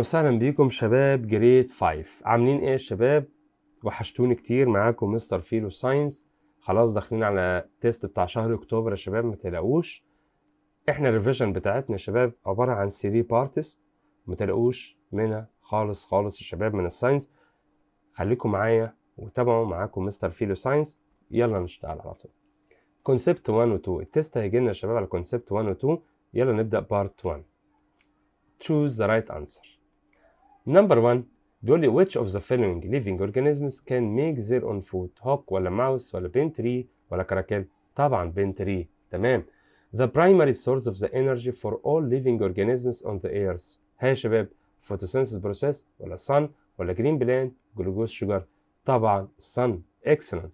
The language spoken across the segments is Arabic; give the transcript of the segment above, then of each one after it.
وسهلا بيكم شباب جريد 5 عاملين ايه يا شباب وحشتوني كتير معاكم مستر فيلو ساينس خلاص داخلين على تيست بتاع شهر اكتوبر يا شباب ما تلاقوش احنا الريفيجن بتاعتنا يا شباب عباره عن 3 بارتس ما تلاقوش منها خالص خالص يا شباب من الساينس خليكم معايا وتابعوا معاكم مستر فيلو ساينس يلا نشتغل على طول كونسبت 1 و 2 التيست هيجي لنا يا شباب على كونسبت 1 و 2 يلا نبدا بارت 1 choose the right answer Number one بيقول which of the following living organisms can make their own food hawk ولا mouse ولا بين tree ولا كراكيل طبعا بين tree تمام the primary source of the energy for all living organisms on the earth Heshweb شباب photosynthesis process ولا sun ولا green plant glucose sugar طبعا sun excellent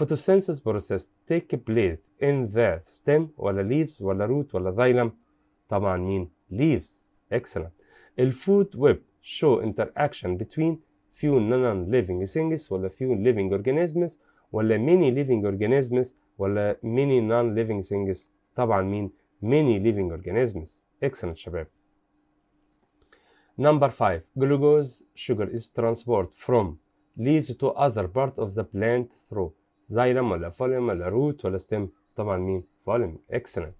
photosynthesis process take place in the stem ولا leaves ولا root ولا xylem طبعا مين leaves excellent food web show interaction between few non-living things ولا few living organisms ولا many living organisms ولا many non-living things طبعا مين many living organisms excellent شباب number 5 glucose sugar is transported from leaves to other part of the plant through xylem ولا phloem ولا root ولا stem طبعا مين phloem excellent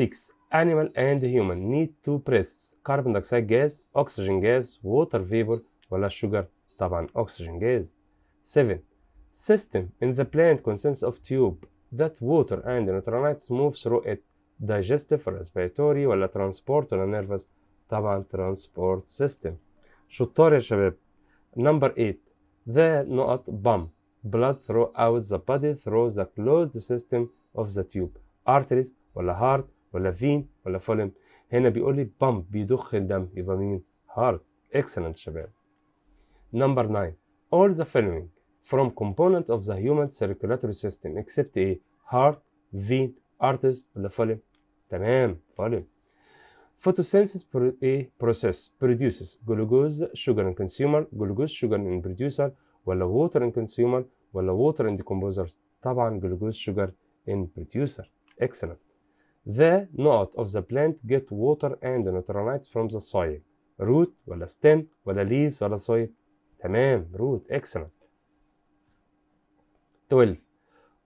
6 animal and human need to press كربون دايوكسيد جاز اكسجين جاز ووتر فيبر ولا الشجر طبعا اكسجين جاز 7 system in the plant consists of tube that water and neutronites move through it digestive respiratory ولا transport ولا nervous طبعا transport system شطار يا شباب number 8 the not pump blood throughout the body through the closed system of the tube arteries ولا heart ولا vein ولا phlegm هنا بيقول لي بامب بيضخ الدم يبقى مين هارت excellent شباب number 9 all the following from component of the human circulatory system except a heart vein arteries ولا تمام فوليوم Photosynthesis pro a process produces glucose sugar and consumer glucose sugar and producer ولا water and consumer ولا water and decomposer طبعا glucose sugar in producer excellent the not of the plant get water and nutrients from the soil root ولا stem ولا leaves ولا soil تمام root excellent 12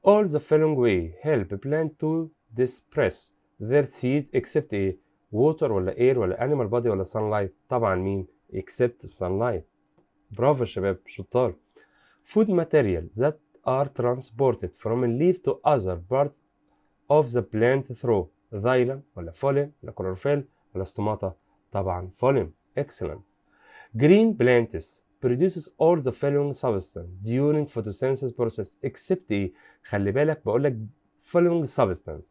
all the following way help plant to disperse their seeds except a water ولا air ولا animal body ولا sunlight طبعا مين except sunlight برافو شباب شطار food material that are transported from a leaf to other part of the plant through xylem ولا phloem ولا chlorophyll ولا stomata طبعا phloem excellent green plants produces all the following substance during photosynthesis process except ايه خلي بالك بقول لك following substance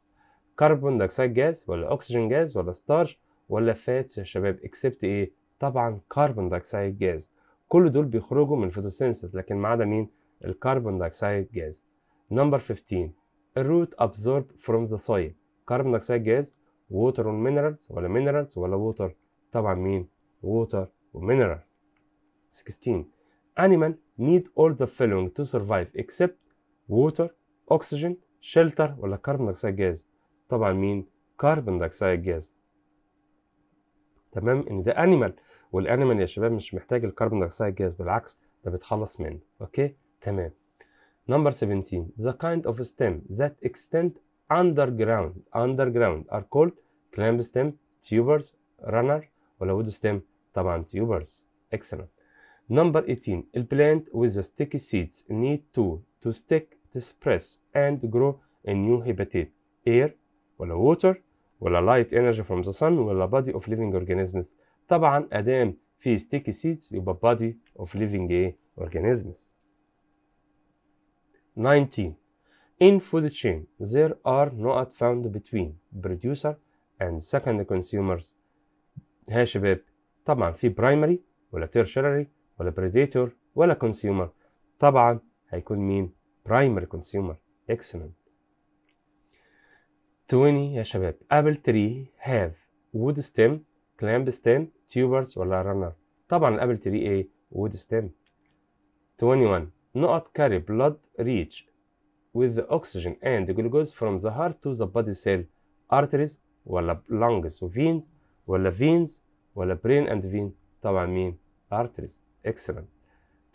carbon dioxide gas ولا oxygen gas ولا starch ولا fats يا شباب except ايه طبعا carbon dioxide gas كل دول بيخرجوا من photosynthesis لكن ما عدا مين الكربون دايوكسيد جاز نمبر 15 الروت absorbed from the soil carbon dioxide gas water and minerals ولا minerals ولا water طبعا مين water وminerals 16 animal need all the following to survive except water oxygen shelter ولا carbon dioxide gas طبعا مين carbon dioxide gas تمام ان ده انيمال والانيمال يا شباب مش محتاج الكربون دايوكسيد جاز بالعكس ده بيتخلص منه اوكي تمام Number 17, the kind of stem that extend underground, underground are called clamp stem, tubers, runner, or wood stem طبعا tubers. Excellent. Number 18, a plant with the sticky seeds need to to stick, to spread and grow a new habitat, air ولا water ولا light energy from the sun ولا body of living organisms. طبعا ادام في sticky seeds يبقى body of living eh, organisms. 19. In food chain, there are not found between producer and second consumers. ها شباب طبعا في primary ولا tertiary ولا predator ولا consumer طبعا هيكون مين primary consumer excellent 20 يا شباب apple tree have wood stem clamp stem tubers ولا runner طبعا الابل tree ايه wood stem 21 Not carry blood reach with the oxygen and glucose from the heart to the body cell arteries ولا lungs veins ولا veins ولا brain and vein طبعا مين arteries excellent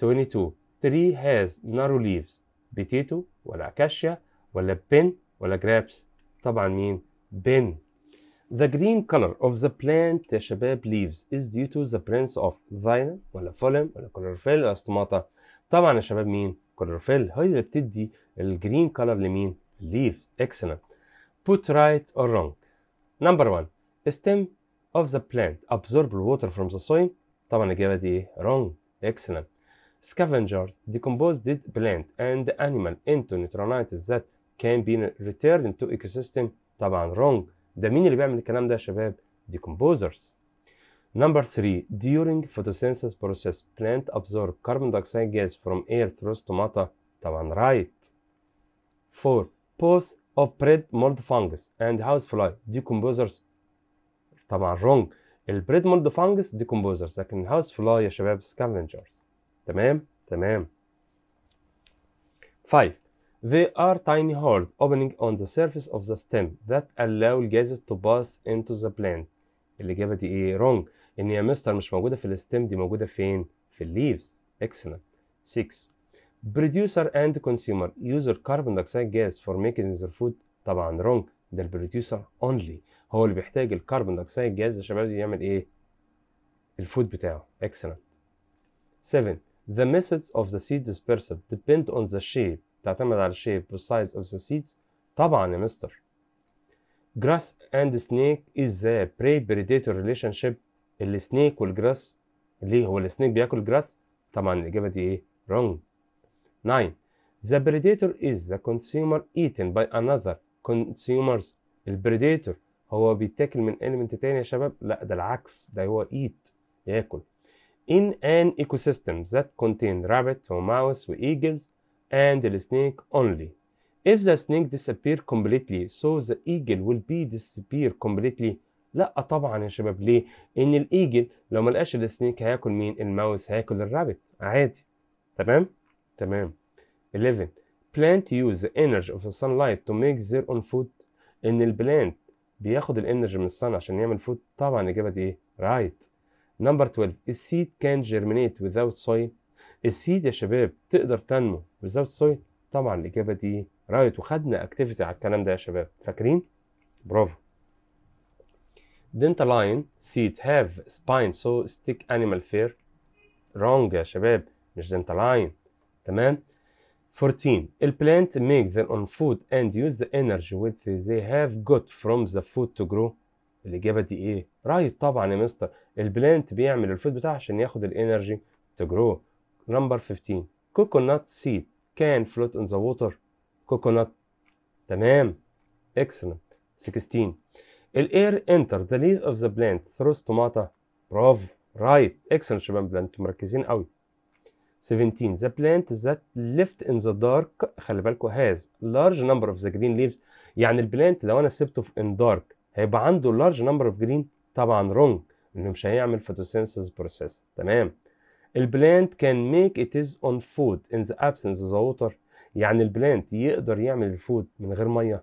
22 tree has narrow leaves potato ولا acacia ولا pin ولا grapes طبعا مين pin The green color of the plant شباب leaves is due to the presence of ذاينا ولا فولم ولا chlorophyll ولا stomata طبعا يا شباب مين كلوروفيل هي اللي بتدي الجرين كلر لمين leaves excellent put right or wrong number one stem of the plant absorb water from the soil طبعا الإجابة دي إيه wrong excellent scavengers decompose dead plant and animal into nitronites that can be returned to ecosystem طبعا wrong ده مين اللي بيعمل الكلام ده يا شباب decomposers Number three, during photosynthesis process, plant absorb carbon dioxide gas from air through stomata. طبعا right. Four, both of bread mold fungus and housefly decomposers. طبعا wrong. bread mold fungus decomposers لكن housefly فلاي يا scavengers. Tamam, tamam. 5. They are tiny holes opening on the surface of the stem that allow gases to pass into the plant. الإجابة دي إيه؟ wrong. ان يا مستر مش موجوده في الستيم دي موجوده فين في الليفز excellent 6 producer and consumer use carbon dioxide gas for making their food طبعا wrong ده البروديوسر اونلي هو اللي بيحتاج الكربون دايوكسيد جاز عشان شباب يعمل ايه الفود بتاعه excellent 7 the methods of the seed dispersal depend on the shape تعتمد على الشيب والسايز of the seeds طبعا يا مستر grass and snake is the prey predator relationship السنيك والجراس ليه هو السنيك بياكل جراس طبعا الاجابه دي ايه wrong 9 The predator is the consumer eaten by another consumers البريديتور هو بيتاكل من element تاني يا شباب لا ده العكس ده هو eat ياكل in an ecosystem that contains rabbit وماوس وeagles and the snake only if the snake disappear completely so the eagle will be disappear completely لا طبعا يا شباب ليه ان الايجل لو ما لقاش السنيك هياكل مين الماوس هياكل الرابت عادي تمام تمام 11 plant use the energy of the sunlight to make their own food ان البلانت بياخد الانرجي من الصن عشان يعمل فود طبعا الاجابه دي ايه رايت نمبر 12 السيد كان germinate without soil السيد يا شباب تقدر تنمو without soil طبعا الاجابه دي رايت وخدنا اكتيفيتي على الكلام ده يا شباب فاكرين برافو دنتالاين سيت هاف سباين سو ستيك انيمال فير رونج يا شباب مش دنتالاين تمام 14 البلانت make their own food and use the energy which they have got from the food to grow الإجابة دي إيه؟ رايت طبعا يا مستر البلانت بيعمل الفود بتاعه عشان ياخد الإنرجي to grow نمبر 15 coconut سيد can float in the water coconut تمام excellent 16 الاير انتر ذا ليف اوف ذا بلانت ثرو ستوماتا برافو رايت اكسلنت شباب بلانت انتوا مركزين قوي 17 the plant that ليفت in the dark خلي بالكوا has large number of the green leaves يعني البلانت لو انا سبته في in dark هيبقى عنده large number of green طبعا رونج انه مش هيعمل photosynthesis process تمام البلانت can make ات از اون food in the absence of the water يعني البلانت يقدر يعمل الفود من غير ميه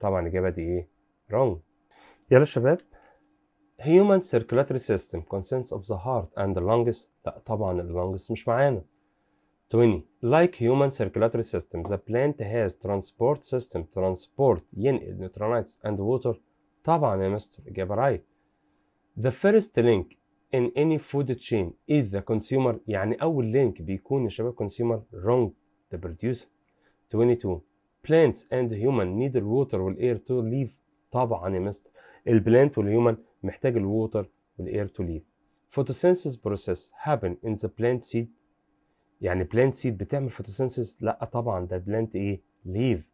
طبعا الاجابه دي ايه رونج يلا شباب human circulatory system consists of the heart and the lungs لا طبعا lungs مش معانا 20 like human circulatory system the plant has transport system transport ينقل neutronites and water طبعا يا مستر إجابة right the first link in any food chain is the consumer يعني أول link بيكون يا شباب consumer wrong the producer 22 plants and human need water and air to live طبعا يا مستر البلانت والهيومن محتاج الووتر والاير تو ليف فوتوسينثيس بروسيس هابن ان ذا بلانت سيد يعني بلانت سيد بتعمل فوتوسينثيس لا طبعا ده بلانت ايه ليف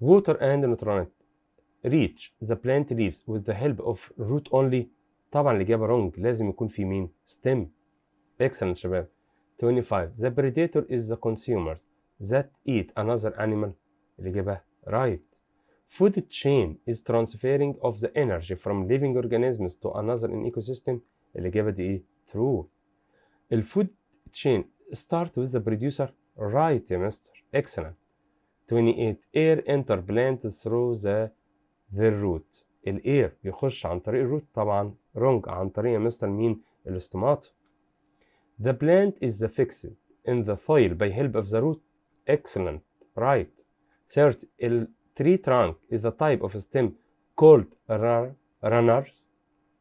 ووتر اند نوترانت ريتش ذا بلانت ليفز وذ ذا هيلب اوف روت اونلي طبعا الإجابة رونج لازم يكون في مين ستيم excellent شباب 25 ذا بريديتور از ذا كونسيومرز ذات ايت انذر انيمال الإجابة رايت food chain is transferring of the energy from living organisms to another in ecosystem اللي جابها دي ايه true ال food chain start with the producer right Mr. excellent 28 air enter plant through the the root الاير يخش عن طريق الروت طبعا wrong عن طريق يا مستر مين الاستومات the plant is fixed in the soil by help of the root excellent right Third. tree trunk is a type of stem called runners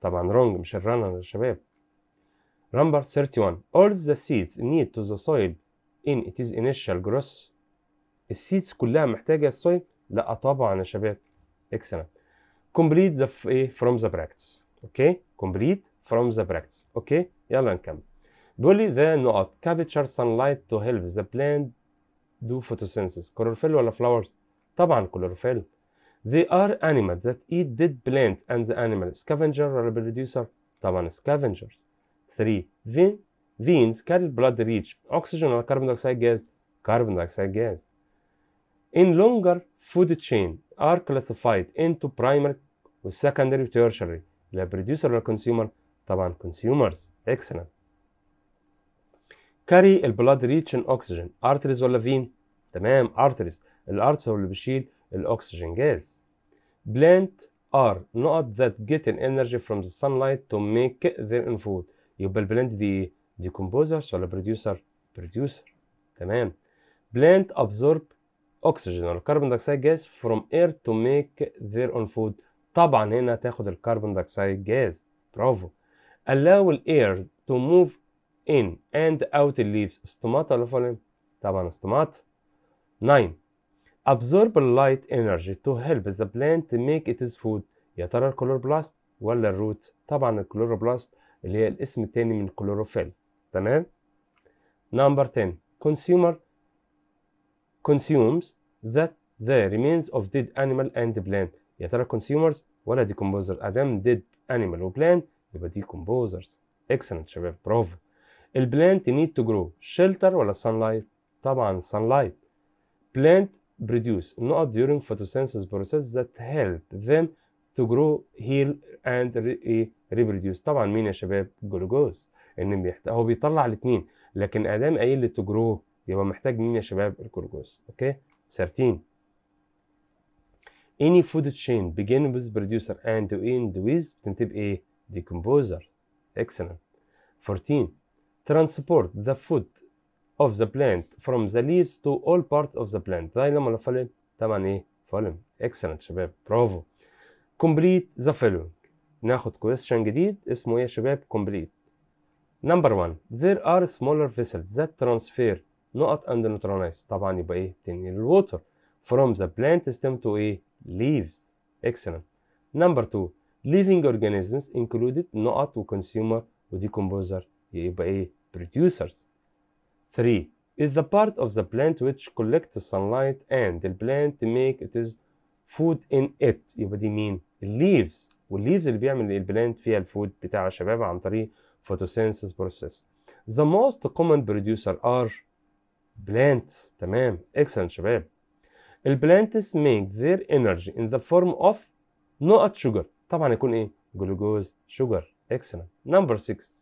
طبعا wrong مش الرنر يا شباب number 31 all the seeds need to the soil in it is initial growth السيدز كلها محتاجة السويل لا طبعا يا شباب excellent complete the from the practice okay complete from the practice okay يلا نكمل بيقول لي the not capture sunlight to help the plant do photosynthesis chlorophyll ولا flowers طبعا chlorophyll they are animals that eat dead plants and the animal scavenger the reproducer طبعا scavengers 3 veins carry blood rich oxygen and carbon dioxide gas carbon dioxide gas in longer food chain are classified into primary secondary, tertiary The producer or consumer طبعا consumers excellent carry blood rich in oxygen arteries ولا vein تمام arteries الارتس هو اللي بيشيل الاكسجين جاز بلانت ار نقط ذات جيت ان انرجي فروم ذا سان لايت تو ميك ذير ان فود يبقى البلانت دي دي كومبوزرز ولا بروديوسر بروديوسر تمام بلانت ابزورب اكسجين ولا كربون دايوكسيد جاز فروم اير تو ميك ذير ان فود طبعا هنا تاخد الكربون دايوكسيد جاز برافو allow الاير to move in and out the leaves stomata ولا طبعا stomata 9 absorb light energy to help the plant make its food يا ترى الكلوروبلاست ولا الروت طبعا الكلوروبلاست اللي هي الاسم التاني من كلوروفيل تمام number 10 consumer consumes that the remains of dead animal and plant يا ترى consumers ولا decomposers ادام dead animal or plant يبقى decomposers excellent شباب برافو البلانت need to grow shelter ولا sunlight طبعا sunlight plant produce not during photosynthesis process that help them to grow, heal and re reproduce طبعا مين يا شباب جلوكوز ان هو بيطلع الاثنين لكن ادام قايل لي to grow يبقى محتاج مين يا شباب الجلوكوز اوكي 13 any food chain begin with producer and end with بتنتهي بايه decomposer excellent 14 transport the food of the plant from the leaves to all parts of the plant دايلما الفولن طبعا ايه فولن excellent شباب برافو complete the following ناخد question جديد اسمه ايه يا شباب complete number one there are smaller vessels that transfer نقط and neutralize طبعا يبقى ايه بتنقل الووتر from the plant stem to ايه leaves excellent number two living organisms included نقط وconsumer وديكمبوزر يبقى ايه producers 3. Is the part of the plant which collects sunlight and the plant make its food in it يبقى دي مين؟ leaves والليفز اللي بيعمل البلانت فيها الفود بتاع الشباب عن طريق photosynthesis process. The most common producer are plants تمام excellent شباب. plants make their energy in the form of not sugar طبعا يكون ايه؟ جلوكوز sugar excellent. Number 6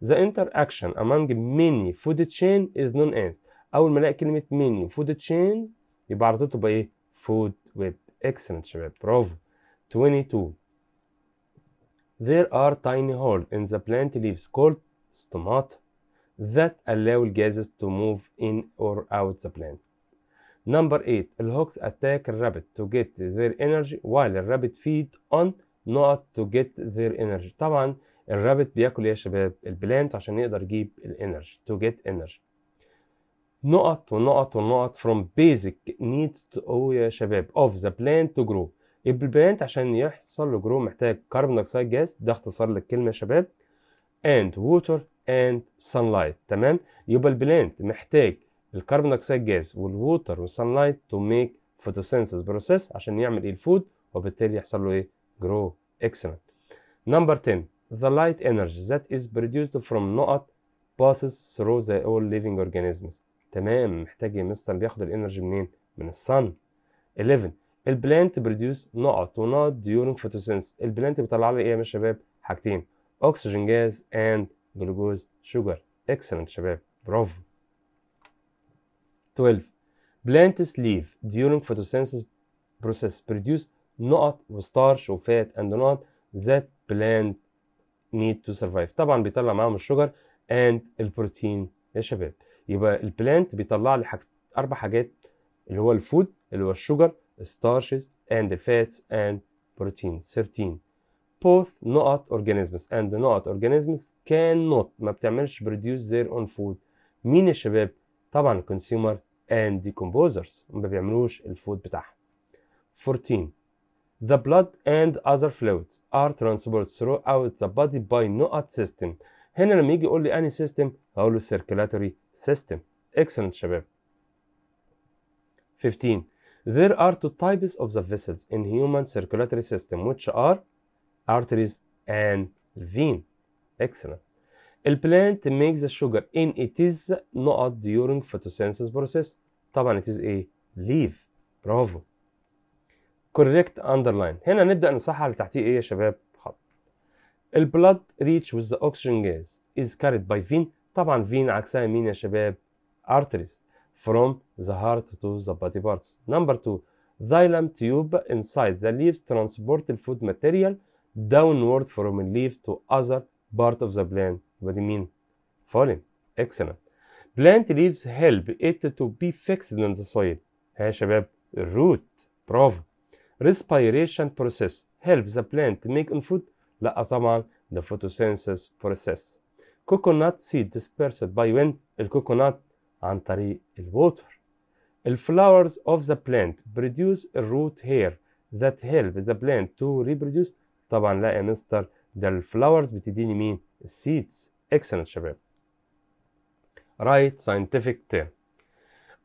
the interaction among many food chain is known as أول ما ألاقي كلمة many food chains يبقى على طول تبقى إيه food web excellent شباب برافو 22 There are tiny holes in the plant leaves called stomata that allow gases to move in or out the plant. Number 8 الهوكس attack rabbit to get their energy while the rabbit feed on not to get their energy طبعا الرابت بياكل يا شباب البلانت عشان يقدر يجيب الانرجي تو جيت انرجي نقط ونقط ونقط from basic needs to يا شباب of the plant to grow البلانت عشان يحصل له جرو محتاج كربون اكسيد جاز ده اختصار للكلمه يا شباب and water and sunlight تمام يبقى البلانت محتاج الكربون اكسيد جاز والووتر والسانلايت تو ميك فوتوسينثيس بروسيس عشان يعمل ايه الفود وبالتالي يحصل له ايه جرو اكسلنت نمبر 10 the light energy that is produced from نقط passes through the all living organisms تمام محتاج مستر بياخد الانرجي منين من الصن 11 البلانت بروديوس نقط ونقط during photosynthesis البلانت بيطلع لي ايه يا شباب حاجتين اكسجين جاز اند جلوكوز شوجر اكسلنت شباب برافو 12 plants leaf during photosynthesis process produce نقط وستارش وفات and نقط that plant need to survive طبعا بيطلع معاهم الشجر and البروتين يا شباب يبقى البلانت بيطلع لي حاج... اربع حاجات اللي هو الفود اللي هو الشجر starches and the fats and protein 13 both not organisms and the not organisms cannot ما بتعملش produce their own food مين يا شباب طبعا consumer and decomposers ما بيعملوش الفود بتاعهم 14 The blood and other fluids are transported throughout the body by other system هنا لما يجي يقول لي system هقول له circulatory system excellent شباب 15 There are two types of the vessels in human circulatory system which are arteries and vein excellent The plant makes the sugar in it is not during photosynthesis process طبعا it is a leaf Bravo. correct underline هنا نبدأ نصحح اللي ايه يا شباب خط ال blood reach with the oxygen gas is carried by vein طبعا vein عكسها مين يا شباب arteries from the heart to the body parts number two xylem tube inside the leaves transport the food material downward from the leaf to other part of the plant what do you mean pollen excellent plant leaves help it to be fixed in the soil ها يا شباب root برافو respiration process helps the plant make food لا طبعا the photosynthesis process coconut seed dispersed by wind الكوكونات عن طريق الووتر flowers of the plant produce a root hair that help the plant to reproduce طبعا لا يا مستر ده الفلاورز بتديني مين excellent شباب right scientific term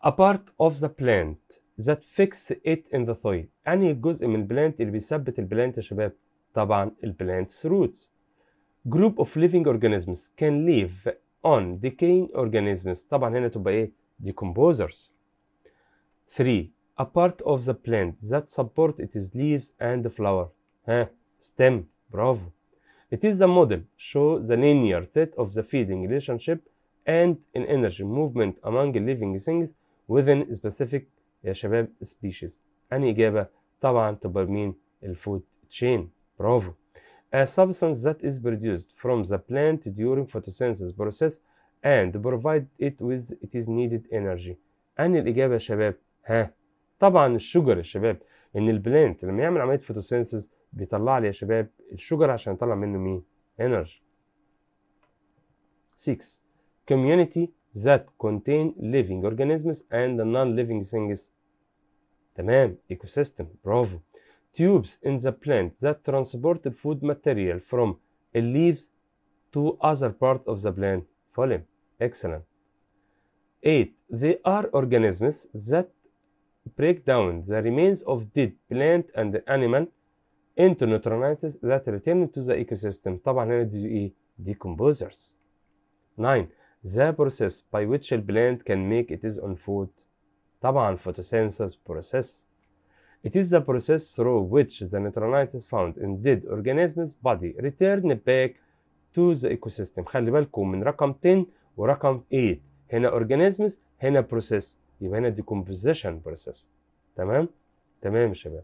a part of the plant that fix it in the soil انهي الجزء من البلانت اللي بيثبت البلانت يا شباب طبعا البلانتس roots group of living organisms can live on decaying organisms طبعا هنا تبقى ايه decomposers 3 a part of the plant that support its leaves and flower ها stem Bravo. It is the model show the linear state of the feeding relationship and an energy movement among living things within specific يا شباب سبيشيز أنهي إجابة؟ طبعا تبقى مين؟ الفود تشين برافو A substance that is produced from the plant during photosynthesis process and provide it with its needed energy أنهي الإجابة يا شباب؟ ها طبعا الشجر يا شباب ان البلانت لما يعمل عمليه فوتوسينثيز بيطلع لي يا شباب الشجر عشان يطلع منه مين انرجي 6 community that contain living organisms and non-living things تمام ecosystem برافو tubes in the plant that transport food material from leaves to other part of the plant phloem excellent 8 they are organisms that break down the remains of dead plant and animal into nutrients that return to the ecosystem طبعا هنا دي ايه decomposers 9 the process by which a plant can make its own food طبعا photosynthesis process It is the process through which the nutrients found in dead organisms body return back to the ecosystem خلي بالكم من رقم 10 ورقم 8 هنا organisms هنا process يبقى هنا decomposition process تمام تمام يا شباب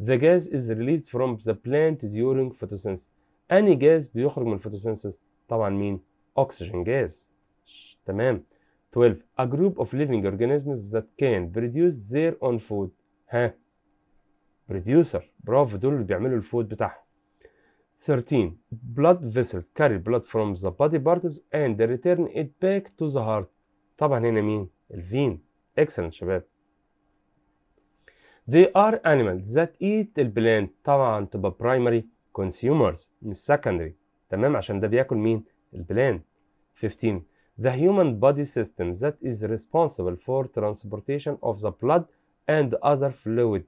The gas is released from the plant during photosynthesis Any gas بيخرج من photosynthesis طبعا مين oxygen gas تمام 12 a group of living organisms that can produce their own food ها producer برافو دول اللي بيعملوا الفود بتاعهم 13 blood vessel carry blood from the body parts and return it back to the heart طبعا هنا مين الفين excellent شباب they are animals that eat the plant طبعا تبقى primary consumers مش secondary تمام عشان ده بياكل مين البلان 15 the human body system that is responsible for transportation of the blood and other fluid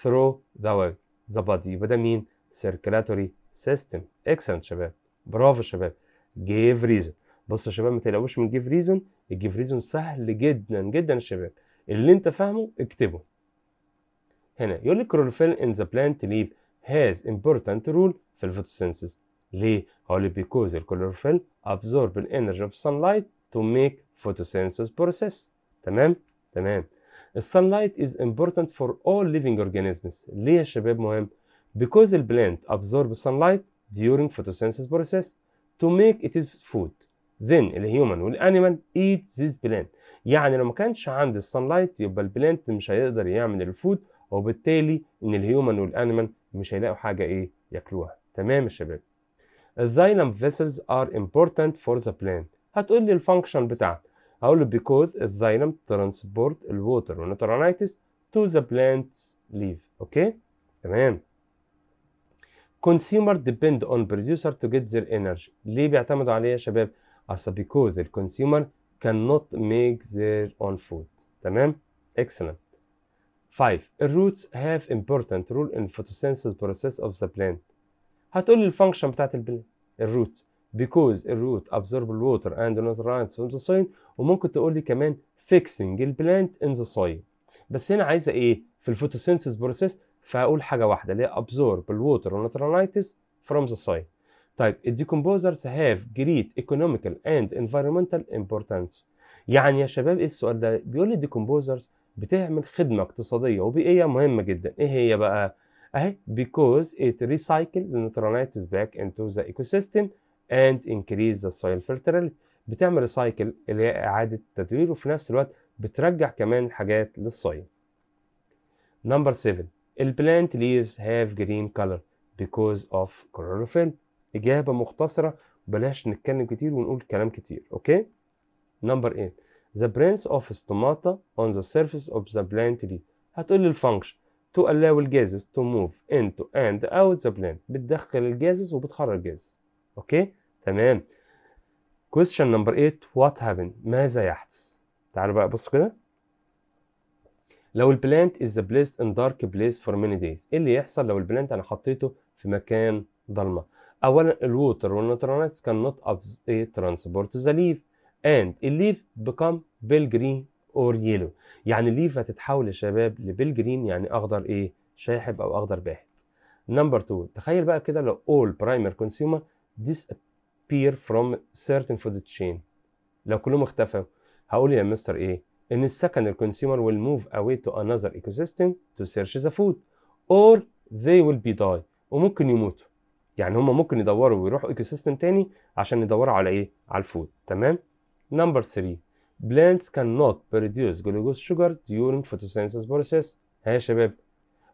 through the, the body يبقى ده مين circulatory system excellent شباب برافو شباب give reason بصوا يا شباب ما تقلقوش من give reason الجيف ريزون سهل جدا جدا يا شباب اللي انت فاهمه اكتبه هنا يقول لك chlorophyll in the plant leaf has important role في الفوتوسينثيس ليه؟ هقول because الكلوروفيل absorb الانرجي of sunlight to make photosynthesis process تمام؟ تمام Sunlight is important for all living organisms ليه يا شباب مهم؟ because the plant absorbs sunlight during photosynthesis process to make its food then the human and animal eat this plant يعني لو ما كانش عند sunlight يبقى البلانت مش هيقدر يعمل الفود وبالتالي ان الهيومن والانيمال مش هيلاقوا حاجه ايه ياكلوها تمام يا شباب Xylem vessels are important for the plant هتقول لي الفانكشن بتاعها هقول له because xylem transport and والنيترونيتس to the plant's leaf اوكي okay? تمام consumer depend on producer to get their energy ليه بيعتمدوا عليه يا شباب اصل because the consumer cannot make their own food تمام excellent 5 roots have important role in photosynthesis process of the plant هتقول لي الفانكشن بتاعت الروت because الروت absorb water and nutrients from the soil وممكن تقول لي كمان fixing البلانت in the soil بس هنا عايزه ايه في الفوتوسينثيس بروسيس فاقول حاجه واحده اللي هي ابزورب الووتر والنيترولايتس from the soil طيب الديكومبوزرز have great economical and environmental importance يعني يا شباب ايه السؤال ده بيقول لي الديكومبوزرز بتعمل خدمه اقتصاديه وبيئيه مهمه جدا ايه هي بقى اهي because it recycle the nutrients back into the ecosystem and increase the soil fertility بتعمل ريسايكل اللي هي اعاده تدوير وفي نفس الوقت بترجع كمان حاجات للصويل. نمبر 7 البلانت ليفز هاف جرين كلر because of chlorophyll اجابه مختصره بلاش نتكلم كتير ونقول كلام كتير اوكي؟ نمبر 8 the prints of stomata on the surface of the plant leaf هتقول لي الفانكشن to allow gases to move into and out the plant بتدخل الجازز وبتخرج الجازز اوكي تمام question number 8 what happened ماذا يحدث تعال بقى بص كده لو البلانت is placed in dark place for many days ايه اللي يحصل لو البلانت انا حطيته في مكان ضلمه اولا الووتر والنيوتروناتس كان نوت اب ايه ترانسبورت ذا ليف اند الليف become بيل جرين اور يلو يعني الليفه تتحول يا شباب لبلجرين يعني اخضر ايه شاحب او اخضر باهت نمبر 2 تخيل بقى كده لو all primary consumer disappear from certain food chain لو كلهم اختفوا هقول يا مستر ايه ان السكن الكونسيومر will move away to another ecosystem to search the food or they will be die وممكن يموتوا يعني هم ممكن يدوروا ويروحوا ايكو سيستم تاني عشان يدوروا على ايه على الفود تمام نمبر 3 plants cannot produce glucose sugar during photosynthesis process ها يا شباب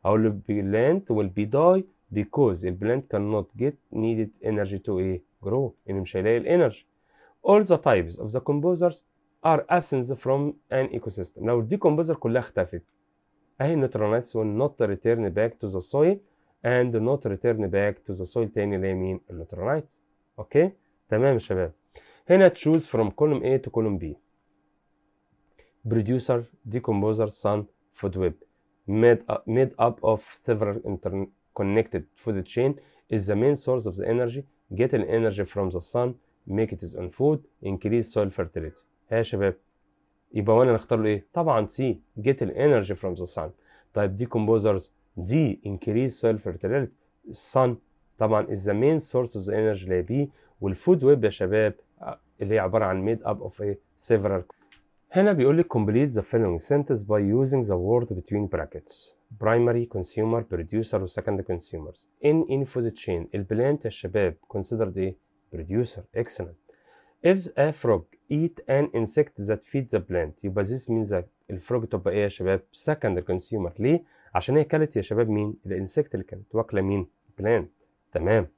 أقول له plant will be die because the plant cannot get needed energy to a grow إن مش هيلاقي الانرجي all the types of the composers are absent from an ecosystem لو الديكمبوزر كلها اختفت اهي النيوترونايتس will not return back to the soil and not return back to the soil تاني اللي هي مين النيوترونايتس اوكي تمام يا شباب هنا choose from column A to column B producer decomposer sun food web made, uh, made up of several interconnected food chain is the main source of the energy get the energy from the sun make it its own food increase soil fertility ها شباب يبقى وانا نختار له ايه طبعا سي get the energy from the sun طيب decomposers دي increase soil fertility sun طبعا is the main source of the energy اللي هي بي والفود ويب يا شباب اللي هي عباره عن made up of ايه several هنا بيقول لك complete the following sentence by using the word between brackets primary consumer producer secondary consumers in in food chain البلانت الشباب considered a producer excellent if a frog eat an insect that feeds the plant يبقى this means that الفروج تبقى ايه يا شباب second consumer ليه عشان هي كلت يا شباب مين الانسكت اللي كانت واكله مين plant تمام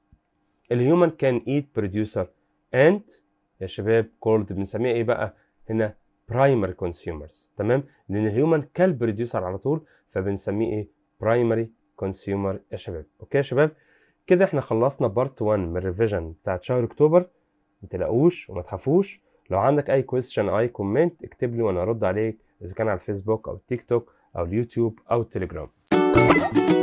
الهيومن كان eat producer and يا شباب called بنسميها ايه بقى هنا برايمري كونسيومرز تمام لان الهيومن كان بروديوسر على طول فبنسميه ايه برايمري كونسيومر يا شباب اوكي يا شباب كده احنا خلصنا بارت 1 من الريفيجن بتاعت شهر اكتوبر ما تلاقوش وما تخافوش لو عندك اي كويستشن اي كومنت اكتب لي وانا ارد عليك اذا كان على الفيسبوك او التيك توك او اليوتيوب او التليجرام